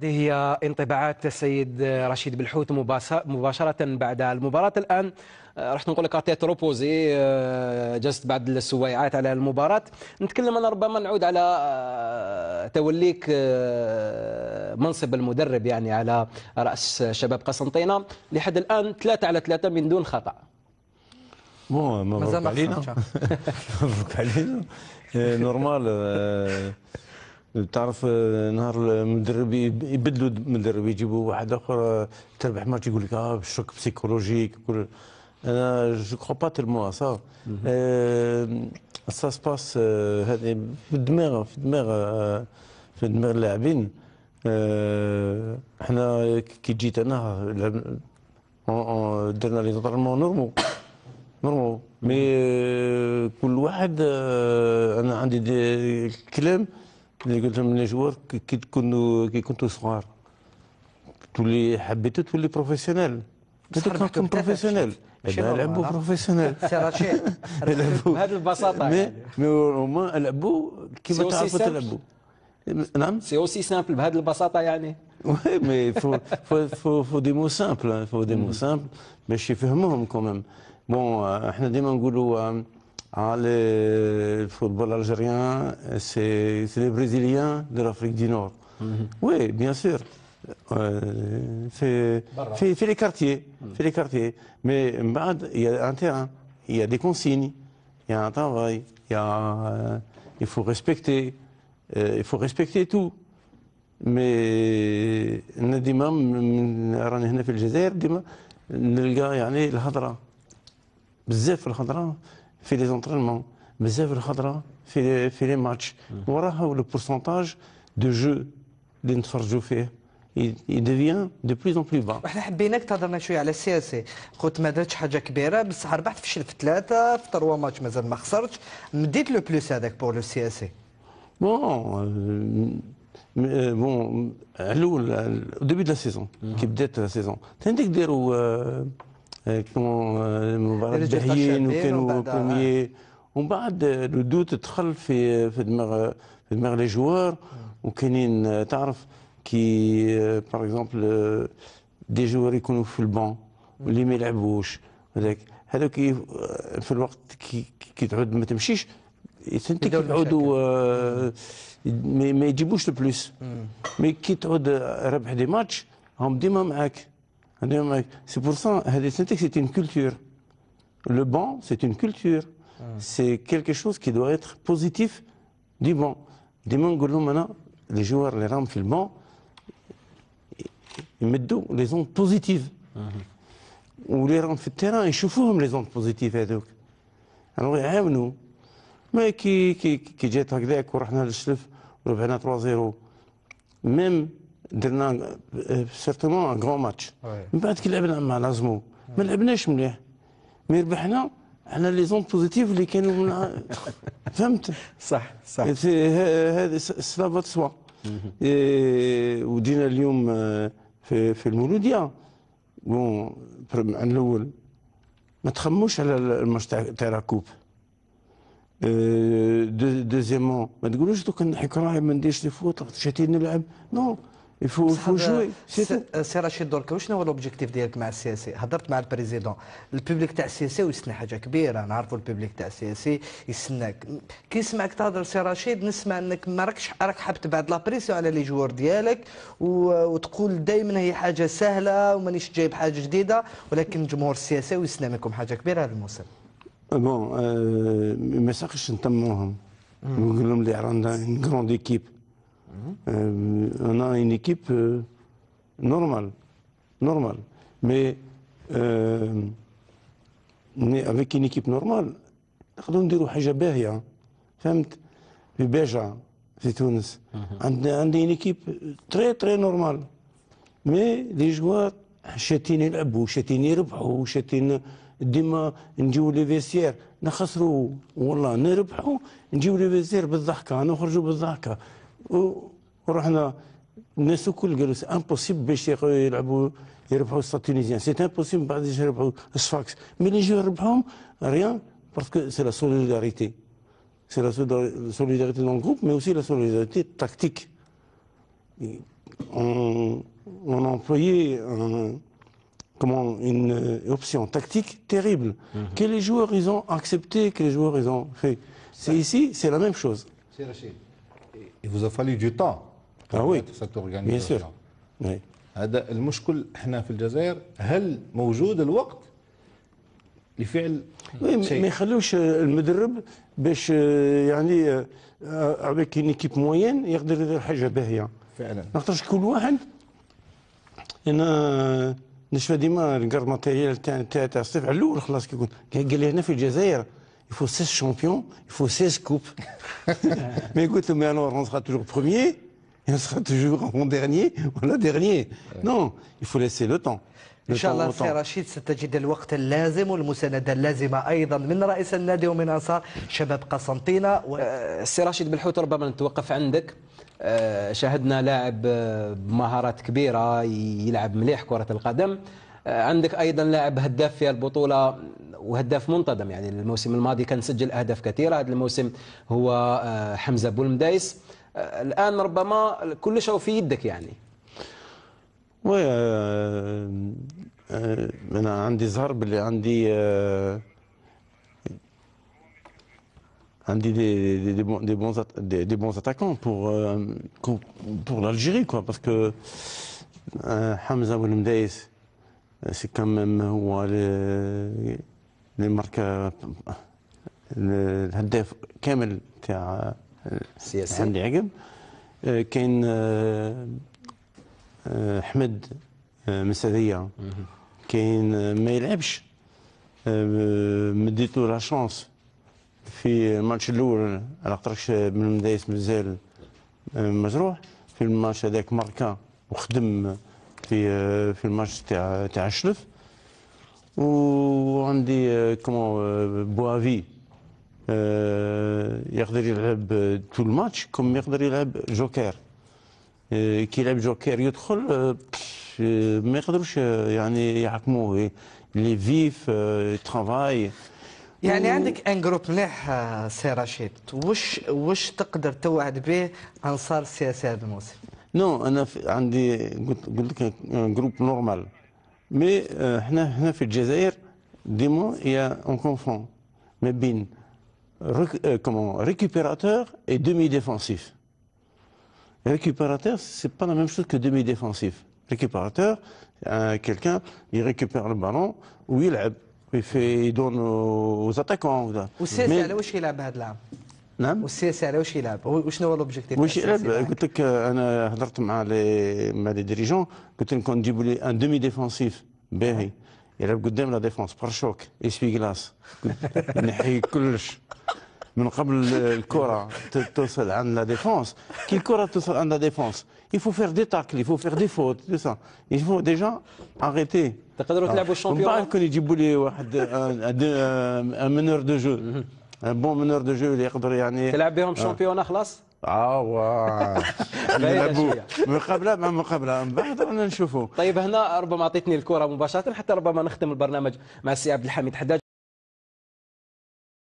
هذه هي انطباعات السيد رشيد بالحوت مباشرة بعد المباراة الآن آه، راح نقول لك اعطيت روبوزي جلست آه، بعد السويعات على المباراة نتكلم أنا ربما نعود على آه، توليك منصب المدرب يعني على رأس شباب قسنطينة لحد الآن ثلاثة على ثلاثة من دون خطأ بون مبروك علينا مبروك علينا نورمال إيه، تعرف آه، نهار المدرب يبدلوا مدرب يجيبوا واحد اخر آه، تربح ماتش يقول لك اه شوك بسيكولوجيك كل انا جو كرو با تيلمون سا سا سباس هذه بالدماغ في دماغ في دماغ آه، اللاعبين احنا كي جيت انا درنا لي توتالمون نورمو نورمو مي كل واحد انا عندي كلام اللي لهم لي جوار كي تكونوا كي كنتوا صغار تولي حبيتوا تولي بروفيسيونيل هذوك كنتم بروفيسيونيل لعبوا بروفيسيونيل سي رشيد بهذه البساطه مي يعني. مي هما لعبوا كيما تعرفوا تلعبوا نعم سي اوسي سامبل بهذه البساطه يعني وي مي فو فو فو, فو دي مو سامبل فو دي مو سامبل باش يفهموهم كوميم بون احنا ديما نقولوا Ah, le football algérien, c'est les Brésiliens de l'Afrique du Nord. Mhm. Oui, bien sûr. C'est les quartiers, mhm. les quartiers. Mais il y a un terrain, il y a des consignes, il y a un travail, il, euh, faut respecter, euh, il faut respecter tout. Mais dans le في لي زونترينمون بزاف الخضره في في لي ماتش وراها لو بورسونتاج دو جو اللي نتفرجوا فيه يدفيان دو بليز اون بلي با احنا حبيناك تهضرنا شويه على السياسي قلت ما درتش حاجه كبيره بصح ربحت فشل في ثلاثه في تروا ماتش مازال ما خسرتش مديت لو بلوس هذاك بور لو سياسي بون بون على الاول دوبي دو لا سيزون كي بدات لا سيزون تنديك ديروا آه، إيه كانوا المباراه باهيين وكانوا بوميي ومن بعد آه. الردود تدخل في في دماغ في دماغ لي جوار وكاينين آه، تعرف كي باغ اكزومبل دي جوار يكونوا في البون واللي ما يلعبوش هذاك هذوك في الوقت كي, كي تعود ما تمشيش انت كي تعودوا ما يجيبوش البلوس مي كي تعود ربح دي ماتش هم ديما معاك C'est pour ça, que c'est une culture. Le banc, c'est une culture. Hmm. C'est quelque chose qui doit être positif du banc. Des les joueurs, les rames sur le banc, ils mettent les ondes positives. Hmm. Ou les rames sur le terrain, ils chauffent les ondes positives. Hein, Alors, ils aiment nous. Mais qui, qui, qui jette à Gdek, ou Rahna le 3-0. Même درنا سيرتومون ان كرون ماتش من بعد كي لعبنا مع لازمو ما لعبناش مليح مي ربحنا على لي زون بوزيتيف اللي كانوا من فهمت صح صح هذه سلا سوا ودينا اليوم في, في المولوديه بون عن الاول ما تخموش على الماتش تاع تاع لاكوب دوزيامون ما تقولوش دوك نحك راهي ما نديرش لي فوت شاتي نلعب نو Il faut, faut jouer. سي رشيد درك واش هو لوبجيكتيف ديالك مع السياسي؟ هضرت مع البريزيدون البوبليك تاع السياسي اس ويسنى حاجه كبيره نعرفوا البوبليك تاع السياسي يستناك كي سمعك تهضر سي رشيد نسمع انك ما راكش راك حاب تبعد لابريسيون على لي جوار ديالك وتقول دائما هي حاجه سهله ومانيش جايب حاجه جديده ولكن الجمهور السياسي اس منكم حاجه كبيره هذا الموسم بون ما ساقش نتموهم نقول لهم اللي عندنا اون ايكيب Euh, on a une équipe euh, normale, normale. Mais, mais euh, avec une équipe normale, نقدروا نديروا حاجه باهيه فهمت في بجعه في تونس عندنا عندي اون ايكيب تري تري نورمال مي لي جوار شاتين يلعبوا شاتين يربحوا شاتين ديما نجيو لي فيسير نخسروا والله نربحوا نجيو لي فيسير بالضحكه نخرجوا بالضحكه c'est impossible euh, c'est impossible euh, mais les joueurs rien parce que c'est la solidarité c'est la solidarité dans le groupe mais aussi la solidarité tactique on a employé une option tactique terrible mhm. que les joueurs ils ont accepté que les joueurs ils ont fait ici c'est la même chose c'est la même chose il vous a fallu du temps pour ah oui. cette organisation. Bien sûr. Oui. هذا المشكل احنا في الجزائر هل موجود الوقت لفعل شيء ما يخلوش المدرب باش آه، يعني افيك ان ايكيب موين يقدر يدير حاجه باهيه فعلا خاطرش كل واحد انا آه، نشفى ديما نقر ماتيريال تاع تاع الصيف على الاول خلاص كي قال لي هنا في الجزائر il faut 16 champions, il faut 16 coupes. mais écoute, mais alors on sera toujours premier, et on sera toujours en dernier, ولا dernier. Non, il faut laisser le temps. ان شاء الله سي رشيد ستجد الوقت اللازم والمسانده اللازمه ايضا من رئيس النادي ومن انصار شباب قسنطينه و... آه، سي رشيد بالحوت ربما نتوقف عندك آه، شاهدنا لاعب آه، بمهارات كبيره يلعب مليح كره القدم عندك ايضا لاعب هداف في البطوله وهداف منتظم يعني الموسم الماضي كان سجل اهداف كثيره هذا الموسم هو آه، حمزه بولمدايس آه، الان ربما كل شيء في يدك يعني وي آه، انا عندي زهر باللي عندي عندي دي دي دي دي des, دي دي attaquants اتاكون بور بور l'Algérie, كوا باسكو حمزه بولمدايس سي Boulmdaïs, هو المركه الهداف كامل تاع السياسي حمدي عقب كاين احمد مسادية كاين ما يلعبش مديتو لا شونس في الماتش الاول على خاطرش من المدايس مازال مجروح في الماتش هذاك ماركا وخدم في في الماتش تاع تاع الشلف وعندي كومون آه، آه، بوافي آه، يقدر يلعب تو الماتش كوم يقدر يلعب جوكر كي يلعب جوكر يدخل ما يقدروش يعني يحكموه لي فيف ترافاي يعني عندك ان جروب مليح سي رشيد واش واش تقدر توعد به انصار السياسه هذا الموسم؟ نو انا عندي قلت لك جروب نورمال Mais euh, on confond mais bin, euh, comment, récupérateur et demi-défensif. Récupérateur, c'est pas la même chose que demi-défensif. Récupérateur, euh, quelqu'un, il récupère le ballon ou il, fait, il donne aux, attaquants. c'est نعم والسي اس على واش يلعب وشنو هو لوبجيكتيف واش يلعب قلت لك انا هضرت مع لي مع لي ديريجون قلت لهم كون نجيبوا لي ان دومي ديفونسيف باهي يلعب قدام لا ديفونس بار شوك اسبي كلاس نحي كلش من قبل الكره توصل عند لا ديفونس كي الكره توصل عند لا ديفونس il faut faire des tacles il faut faire des fautes tout ça il faut déjà arrêter تقدروا تلعبوا الشامبيون من بعد كون يجيبوا لي واحد ان منور دو جو بون منور دو جو اللي يقدر يعني تلعب بهم آه. شامبيون خلاص؟ اوا نلعبوا من قبل ما من قبل من بعد رانا نشوفوا طيب هنا ربما عطيتني الكره مباشره حتى ربما نختم البرنامج مع السي عبد الحميد حداد